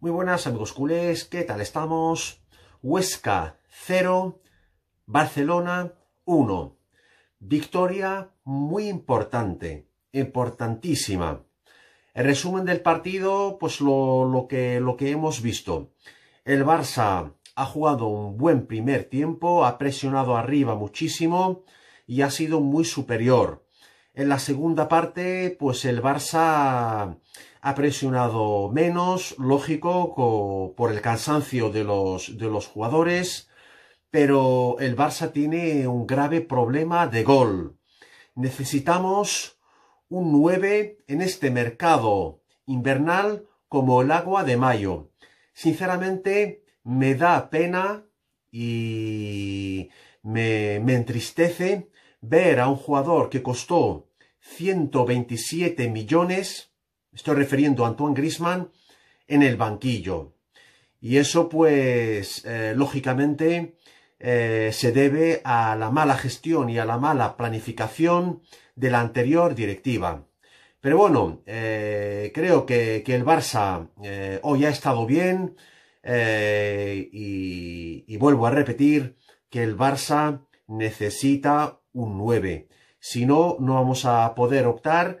Muy buenas amigos culés, ¿qué tal estamos? Huesca 0, Barcelona 1. Victoria muy importante, importantísima. El resumen del partido, pues lo, lo que hemos visto. El Barça ha jugado un buen primer tiempo, ha presionado arriba muchísimo y ha sido muy superior. En la segunda parte, pues el Barça ha presionado menos, lógico, por el cansancio de los, de los jugadores, pero el Barça tiene un grave problema de gol. Necesitamos un 9 en este mercado invernal como el agua de mayo. Sinceramente, me da pena y me, me entristece ver a un jugador que costó 127 millones Estoy refiriendo a Antoine Grisman en el banquillo. Y eso, pues, eh, lógicamente, eh, se debe a la mala gestión y a la mala planificación de la anterior directiva. Pero bueno, eh, creo que, el Barça hoy ha estado bien y vuelvo a repetir que el Barça necesita un 9. Si no, no vamos a poder optar